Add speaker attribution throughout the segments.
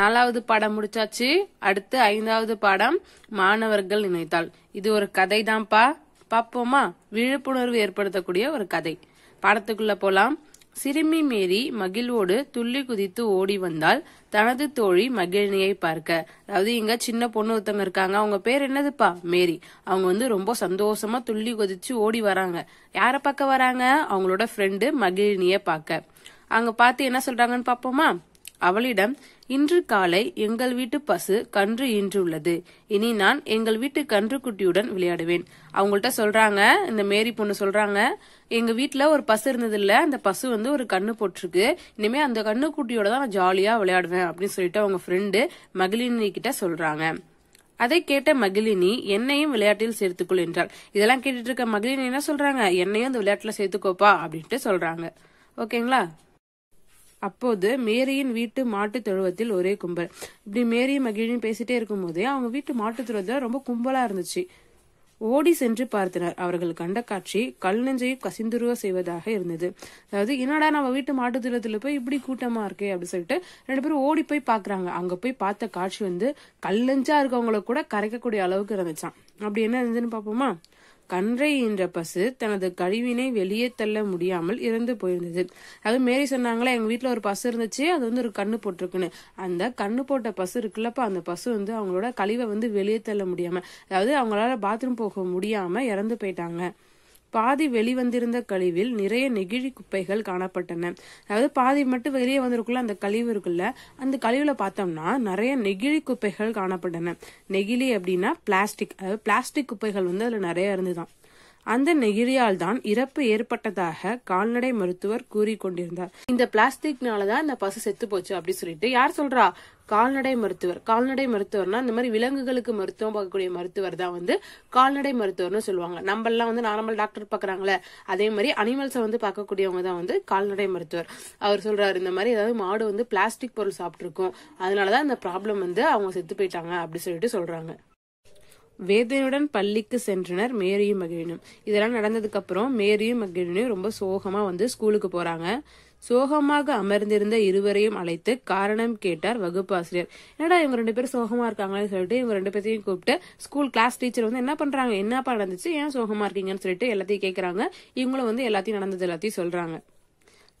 Speaker 1: நாலாவது பாடம் முடிச்சாச்சு அடுத்து ஐந்தாவது பாடம் மாணவர்கள் நினைத்தால் இது ஒரு கதை தான்ப்பா பாப்போமா விழிப்புணர்வு ஏற்படுத்தக்கூடிய ஒரு கதை பாடத்துக்குள்ள போலாம் சிறுமி மேரி மகிழ்வோடு துள்ளி குதித்து ஓடி வந்தால் தனது தோழி மகிழ்னியை பார்க்க அதாவது இங்க சின்ன பொண்ணு ஒருத்தவங்க இருக்காங்க அவங்க பேர் என்னதுப்பா மேரி அவங்க வந்து ரொம்ப சந்தோஷமா துள்ளி குதிச்சு ஓடி வராங்க யாரை பார்க்க வராங்க அவங்களோட ஃப்ரெண்டு மகிழ்னிய பார்க்க அங்க பார்த்து என்ன சொல்றாங்கன்னு பாப்போமா அவளிடம் இன்று காலை எங்கள் வீட்டு பசு கன்று ஈன்றுள்ளது இனி நான் எங்கள் வீட்டு கன்றுக்குட்டியுடன் விளையாடுவேன் அவங்கள்ட்ட சொல்றாங்க இந்த மேரி பொண்ணு சொல்றாங்க எங்க வீட்டுல ஒரு பசு இருந்தது இல்ல அந்த பசு வந்து ஒரு கண்ணு போட்டிருக்கு இனிமே அந்த கண்ணுக்குட்டியோட தான் நான் ஜாலியா விளையாடுவேன் அப்படின்னு சொல்லிட்டு அவங்க ஃப்ரெண்டு மகிழினி கிட்ட சொல்றாங்க அதை கேட்ட மகிழினி என்னையும் விளையாட்டில் சேர்த்துக்கொள் என்றாள் இதெல்லாம் கேட்டுட்டு இருக்க மகிழினி என்ன சொல்றாங்க என்னையும் அந்த விளையாட்டுல சேர்த்துக்கோப்பா அப்படின்ட்டு சொல்றாங்க ஓகேங்களா அப்போது மேரியின் வீட்டு மாட்டு தொழுவத்தில் ஒரே கும்பல் இப்படி மேரி மகிழின்னு பேசிட்டே போதே அவங்க வீட்டு மாட்டு தொழுவத்தில் ரொம்ப கும்பலா இருந்துச்சு ஓடி சென்று பார்த்தனர் அவர்கள் கண்ட காட்சி கல் நெஞ்சையும் கசிந்துருவ செய்வதாக இருந்தது அதாவது என்னடா நம்ம வீட்டு மாட்டு தூரத்துல போய் இப்படி கூட்டமா இருக்கே அப்படின்னு சொல்லிட்டு ரெண்டு பேரும் ஓடி போய் பாக்குறாங்க அங்க போய் பார்த்த காட்சி வந்து கல் நெஞ்சா இருக்கவங்களை கூட கரைக்கக்கூடிய அளவுக்கு இருந்துச்சான் அப்படி என்ன இருந்துச்சுன்னு பாப்போமா கன்றை என்ற பசு தனது கழிவினை வெளியே தள்ள முடியாமல் இறந்து போயிருந்தது அது மேரி சொன்னாங்களே எங்க வீட்டுல ஒரு பசு இருந்துச்சு அது வந்து ஒரு கண்ணு போட்டிருக்குன்னு அந்த கண்ணு போட்ட பசு இருக்குல்லப்ப அந்த பசு வந்து அவங்களோட கழிவை வந்து வெளியே தள்ள முடியாம அதாவது அவங்களால பாத்ரூம் போக முடியாம இறந்து போயிட்டாங்க பாதி வெளிவந்திருந்த கழிவில் நிறைய நெகிழி குப்பைகள் காணப்பட்டன அதாவது பாதி மட்டும் வெளியே வந்திருக்குள்ள அந்த கழிவு இருக்குல்ல அந்த கழிவுல பார்த்தோம்னா நிறைய நெகிழி குப்பைகள் காணப்பட்டன நெகிழி அப்படின்னா பிளாஸ்டிக் அதாவது பிளாஸ்டிக் குப்பைகள் வந்து அதுல நிறைய இருந்துதான் அந்த நெகிழியால் தான் இறப்பு ஏற்பட்டதாக கால்நடை மருத்துவர் கொண்டிருந்தார் இந்த பிளாஸ்டிக்னாலதான் இந்த பசு செத்து போச்சு அப்படின்னு சொல்லிட்டு யார் சொல்றா கால்நடை மருத்துவர் கால்நடை மருத்துவர்னா இந்த மாதிரி விலங்குகளுக்கு மருத்துவம் பார்க்கக்கூடிய மருத்துவர் தான் வந்து கால்நடை மருத்துவர்னு சொல்லுவாங்க எல்லாம் வந்து நார்மல் டாக்டர் பார்க்குறாங்களே அதே மாதிரி அனிமல்ஸை வந்து பார்க்கக்கூடியவங்க தான் வந்து கால்நடை மருத்துவர் அவர் சொல்றாரு இந்த மாதிரி ஏதாவது மாடு வந்து பிளாஸ்டிக் பொருள் சாப்பிட்ருக்கும் அதனாலதான் இந்த ப்ராப்ளம் வந்து அவங்க செத்து போயிட்டாங்க அப்படி சொல்லிட்டு சொல்றாங்க வேதனையுடன் பள்ளிக்கு சென்றனர் மேரியும் மகிழினும் இதெல்லாம் நடந்ததுக்கு அப்புறம் மேரியும் மகிழினும் ரொம்ப சோகமா வந்து ஸ்கூலுக்கு போறாங்க சோகமாக அமர்ந்திருந்த இருவரையும் அழைத்து காரணம் கேட்டார் வகுப்பாசிரியர் என்னடா இவங்க ரெண்டு பேரும் சோகமா இருக்காங்கன்னு சொல்லிட்டு இவங்க ரெண்டு பேர்த்தையும் கூப்பிட்டு ஸ்கூல் கிளாஸ் டீச்சர் வந்து என்ன பண்றாங்க என்னப்பா நடந்துச்சு ஏன் சோகமா இருக்கீங்கன்னு சொல்லிட்டு எல்லாத்தையும் கேட்கறாங்க இவங்களும் வந்து எல்லாத்தையும் நடந்தது எல்லாத்தையும் சொல்றாங்க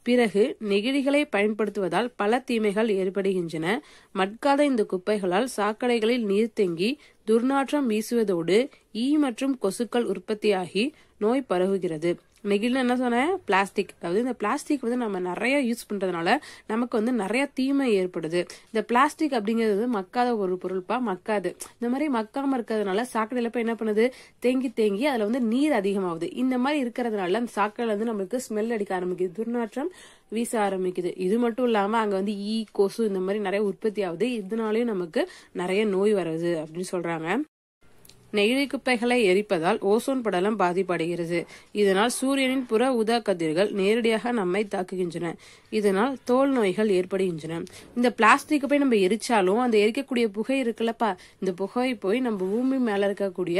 Speaker 1: பிறகு நெகிழிகளை பயன்படுத்துவதால் பல தீமைகள் ஏற்படுகின்றன மட்காத இந்த குப்பைகளால் சாக்கடைகளில் நீர் தேங்கி துர்நாற்றம் வீசுவதோடு ஈ மற்றும் கொசுக்கள் உற்பத்தியாகி நோய் பரவுகிறது நெகிழ்னு என்ன சொன்னேன் பிளாஸ்டிக் அதாவது இந்த பிளாஸ்டிக் வந்து நம்ம நிறைய யூஸ் பண்ணுறதுனால நமக்கு வந்து நிறைய தீமை ஏற்படுது இந்த பிளாஸ்டிக் அப்படிங்கிறது வந்து மக்காத ஒரு பொருள்பா மக்காது இந்த மாதிரி மக்காமல் இருக்கிறதுனால சாக்கடையில் போய் என்ன பண்ணுது தேங்கி தேங்கி அதில் வந்து நீர் அதிகமாகுது இந்த மாதிரி இருக்கிறதுனால அந்த சாக்கடையில் வந்து நம்மளுக்கு ஸ்மெல் அடிக்க ஆரம்பிக்குது துர்நாற்றம் வீச ஆரம்பிக்குது இது மட்டும் இல்லாமல் அங்கே வந்து ஈ கொசு இந்த மாதிரி நிறைய உற்பத்தி ஆகுது இதனாலயும் நமக்கு நிறைய நோய் வருது அப்படின்னு சொல்கிறாங்க நெகிழி குப்பைகளை எரிப்பதால் ஓசோன் படலம் பாதிப்படைகிறது இதனால் சூரியனின் புற உதா கதிர்கள் நேரடியாக நம்மை தாக்குகின்றன இதனால் தோல் நோய்கள் ஏற்படுகின்றன இந்த பிளாஸ்டிக் போய் நம்ம எரிச்சாலும் அந்த எரிக்கக்கூடிய புகை இருக்குல்லப்பா இந்த புகை போய் நம்ம பூமி மேல இருக்கக்கூடிய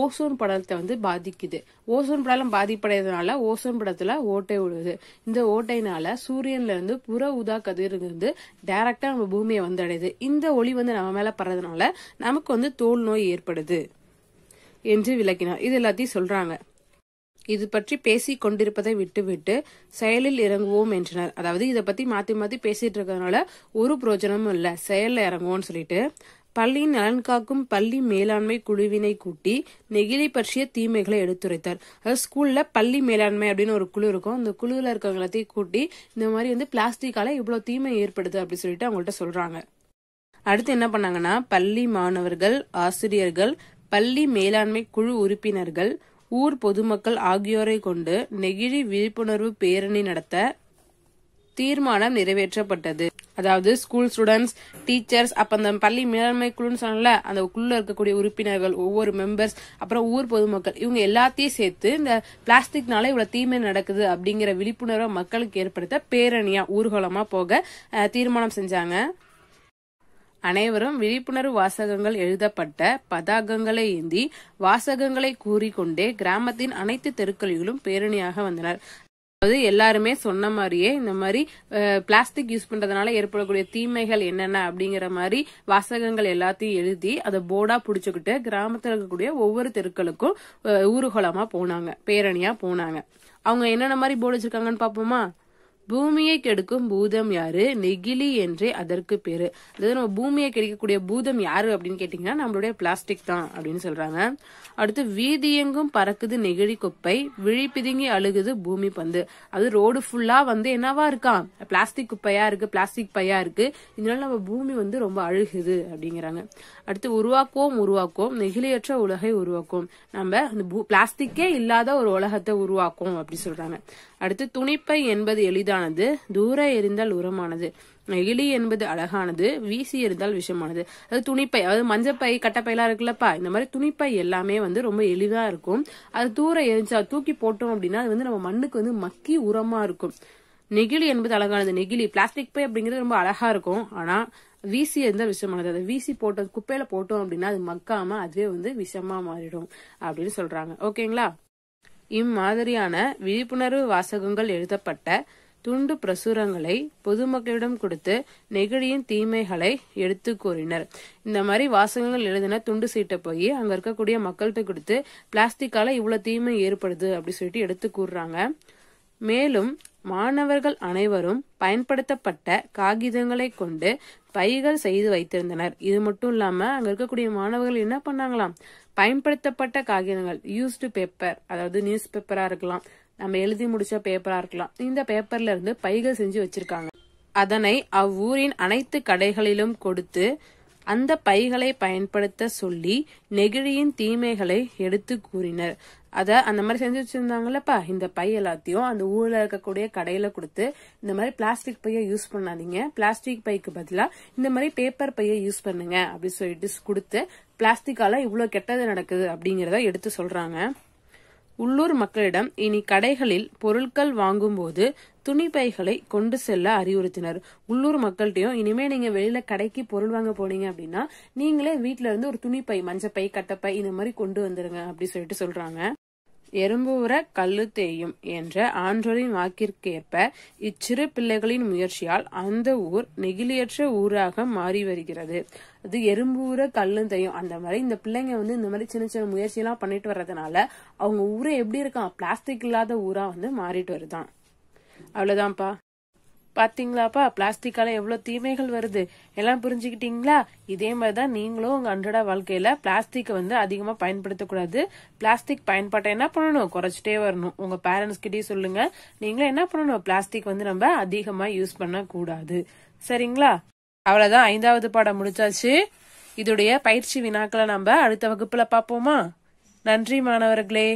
Speaker 1: ஓசோன் படலத்தை வந்து பாதிக்குது ஓசோன் படலம் பாதிப்படைறதுனால ஓசோன் படத்துல ஓட்டை விழுது இந்த ஓட்டைனால சூரியன்ல இருந்து புற உதா கதிர் இருந்து டைரக்டா நம்ம பூமியை வந்து அடையுது இந்த ஒளி வந்து நம்ம மேல படுறதுனால நமக்கு வந்து தோல் நோய் ஏற்படுது என்று விளக்கினார் இது எல்லாத்தையும் சொல்றாங்க இது பற்றி பேசி கொண்டிருப்பதை விட்டுவிட்டு செயலில் இறங்குவோம் என்றனர் அதாவது இதை பத்தி மாத்தி மாத்தி பேசிட்டு இருக்கிறதுனால ஒரு பிரோஜனமும் இல்லை செயலில் இறங்குவோம்னு சொல்லிட்டு பள்ளியின் நலன் காக்கும் பள்ளி மேலாண்மை குழுவினை கூட்டி நெகிழி பற்றிய தீமைகளை எடுத்துரைத்தார் அதாவது ஸ்கூல்ல பள்ளி மேலாண்மை அப்படின்னு ஒரு குழு இருக்கும் அந்த குழுவில் இருக்கிறவங்களத்தையும் கூட்டி இந்த மாதிரி வந்து பிளாஸ்டிக்கால இவ்வளவு தீமை ஏற்படுது அப்படின்னு சொல்லிட்டு அவங்கள்ட்ட சொல்றாங்க அடுத்து என்ன பண்ணாங்கன்னா பள்ளி மாணவர்கள் ஆசிரியர்கள் பள்ளி மேலாண்மை குழு உறுப்பினர்கள் ஊர் பொதுமக்கள் ஆகியோரை கொண்டு நெகிழி விழிப்புணர்வு பேரணி நடத்த தீர்மானம் நிறைவேற்றப்பட்டது அதாவது ஸ்கூல் ஸ்டூடெண்ட்ஸ் டீச்சர்ஸ் அப்ப அந்த பள்ளி மேலாண்மை குழுன்னு சொன்னல அந்த குழுல இருக்கக்கூடிய உறுப்பினர்கள் ஒவ்வொரு மெம்பர்ஸ் அப்புறம் ஊர் பொதுமக்கள் இவங்க எல்லாத்தையும் சேர்த்து இந்த பிளாஸ்டிக்னால இவ்வளவு தீமை நடக்குது அப்படிங்கிற விழிப்புணர்வை மக்களுக்கு ஏற்படுத்த பேரணியா ஊர்கோலமா போக தீர்மானம் செஞ்சாங்க அனைவரும் விழிப்புணர்வு வாசகங்கள் எழுதப்பட்ட பதாகங்களை ஏந்தி வாசகங்களை கூறிக்கொண்டே கிராமத்தின் அனைத்து தெருக்களிலும் பேரணியாக வந்தனர் அதாவது எல்லாருமே சொன்ன மாதிரியே இந்த மாதிரி பிளாஸ்டிக் யூஸ் பண்றதுனால ஏற்படக்கூடிய தீமைகள் என்னென்ன அப்படிங்கிற மாதிரி வாசகங்கள் எல்லாத்தையும் எழுதி அதை போர்டா புடிச்சுக்கிட்டு கிராமத்தில் இருக்கக்கூடிய ஒவ்வொரு தெருக்களுக்கும் ஊர்கோலமா போனாங்க பேரணியா போனாங்க அவங்க என்னென்ன மாதிரி போர்டு வச்சிருக்காங்கன்னு பாப்போமா பூமியை கெடுக்கும் பூதம் யாரு நெகிழி என்றே அதற்கு பேரு அதாவது நம்ம பூமியை கெடுக்கக்கூடிய பூதம் யாரு அப்படின்னு கேட்டீங்கன்னா நம்மளுடைய பிளாஸ்டிக் தான் அப்படின்னு சொல்றாங்க அடுத்து வீதியெங்கும் பறக்குது நெகிழி குப்பை விழிப்பிதுங்கி அழுகுது பூமி பந்து அது ரோடு ஃபுல்லா வந்து என்னவா இருக்கான் பிளாஸ்டிக் குப்பையா இருக்கு பிளாஸ்டிக் பையா இருக்கு இதனால நம்ம பூமி வந்து ரொம்ப அழுகுது அப்படிங்கிறாங்க அடுத்து உருவாக்குவோம் உருவாக்குவோம் நெகிழியற்ற உலகை உருவாக்குவோம் நம்ம அந்த பிளாஸ்டிக்கே இல்லாத ஒரு உலகத்தை உருவாக்குவோம் அப்படி சொல்றாங்க அடுத்து துணிப்பை என்பது எளிதான அழகானது தூர எரிந்தால் உரமானது இலி என்பது அழகானது வீசி இருந்தால் விஷமானது அது துணிப்பை அதாவது மஞ்சப்பை கட்டப்பையெல்லாம் இருக்குல்லப்பா இந்த மாதிரி துணிப்பை எல்லாமே வந்து ரொம்ப எளிதா இருக்கும் அது தூர எரிஞ்சா தூக்கி போட்டோம் அப்படின்னா அது வந்து நம்ம மண்ணுக்கு வந்து மக்கி உரமா இருக்கும் நெகிழி என்பது அழகானது நெகிழி பிளாஸ்டிக் பை அப்படிங்கிறது ரொம்ப அழகா இருக்கும் ஆனா வீசி இருந்தால் விஷமானது அதை வீசி போட்டது குப்பையில போட்டோம் அப்படின்னா அது மக்காம அதுவே வந்து விஷமா மாறிடும் அப்படின்னு சொல்றாங்க ஓகேங்களா இம்மாதிரியான விழிப்புணர்வு வாசகங்கள் எழுதப்பட்ட துண்டு பிரசுரங்களை பொதுமக்களிடம் கொடுத்து நெகிழியின் தீமைகளை எடுத்து கூறினர் இந்த மாதிரி வாசகங்கள் எழுதின துண்டு சீட்டை போய் அங்க இருக்கக்கூடிய மக்கள்கிட்ட கொடுத்து பிளாஸ்டிக்கால இவ்வளவு தீமை ஏற்படுது அப்படி சொல்லிட்டு எடுத்து கூறுறாங்க மேலும் மாணவர்கள் அனைவரும் பயன்படுத்தப்பட்ட காகிதங்களை கொண்டு பைகள் செய்து வைத்திருந்தனர் இது மட்டும் இல்லாம அங்க இருக்கக்கூடிய மாணவர்கள் என்ன பண்ணாங்களாம் பயன்படுத்தப்பட்ட காகிதங்கள் யூஸ்டு பேப்பர் அதாவது நியூஸ் பேப்பரா இருக்கலாம் நம்ம எழுதி முடிச்ச பேப்பரா இருக்கலாம் இந்த பேப்பர்ல இருந்து பைகள் செஞ்சு வச்சிருக்காங்க அதனை அவ்வூரின் அனைத்து கடைகளிலும் கொடுத்து அந்த பைகளை பயன்படுத்த சொல்லி நெகிழியின் தீமைகளை எடுத்து கூறினர் அத அந்த மாதிரி செஞ்சு வச்சிருந்தாங்கல்லப்பா இந்த பை எல்லாத்தையும் அந்த ஊர்ல இருக்கக்கூடிய கடையில கொடுத்து இந்த மாதிரி பிளாஸ்டிக் பைய யூஸ் பண்ணாதீங்க பிளாஸ்டிக் பைக்கு பதிலா இந்த மாதிரி பேப்பர் பைய யூஸ் பண்ணுங்க அப்படின்னு சொல்லிட்டு கொடுத்து பிளாஸ்டிக்கால இவ்வளவு கெட்டது நடக்குது அப்படிங்கறத எடுத்து சொல்றாங்க உள்ளூர் மக்களிடம் இனி கடைகளில் பொருட்கள் வாங்கும்போது துணி பைகளை கொண்டு செல்ல அறிவுறுத்தினர் உள்ளூர் மக்கள்கிட்டயும் இனிமே நீங்க வெளியில கடைக்கு பொருள் வாங்க போனீங்க அப்படின்னா நீங்களே வீட்டுல இருந்து ஒரு துணிப்பை மஞ்சப்பை கட்டப்பை இந்த மாதிரி கொண்டு வந்துருங்க அப்படி சொல்லிட்டு சொல்றாங்க எறும்பு உர கல்லு தேயும் என்ற ஆன்றோரின் வாக்கிற்கேற்ப இச்சிறு பிள்ளைகளின் முயற்சியால் அந்த ஊர் நெகிழியற்ற ஊராக மாறி வருகிறது அது எறும்பு ஊர கல்லு தேயும் அந்த மாதிரி இந்த பிள்ளைங்க வந்து இந்த மாதிரி சின்ன சின்ன எல்லாம் பண்ணிட்டு வர்றதுனால அவங்க ஊரை எப்படி இருக்கான் பிளாஸ்டிக் இல்லாத ஊரா வந்து மாறிட்டு வருதான் அவ்வளவுதான்ப்பா பாத்தீங்களாப்பா பிளாஸ்டிக்கால எவ்வளவு தீமைகள் வருது எல்லாம் புரிஞ்சுக்கிட்டீங்களா இதே மாதிரிதான் நீங்களும் உங்க அன்றாட வாழ்க்கையில பிளாஸ்டிக் வந்து அதிகமா பயன்படுத்தக்கூடாது பிளாஸ்டிக் பயன்பாட்டை என்ன பண்ணணும் குறைச்சிட்டே வரணும் உங்க பேரண்ட்ஸ் கிட்டயே சொல்லுங்க நீங்களும் என்ன பண்ணணும் பிளாஸ்டிக் வந்து நம்ம அதிகமா யூஸ் பண்ணக்கூடாது சரிங்களா அவ்வளவுதான் ஐந்தாவது பாடம் முடிச்சாச்சு இதோடைய பயிற்சி வினாக்களை நம்ம அடுத்த வகுப்புல பாப்போமா நன்றி மாணவர்களே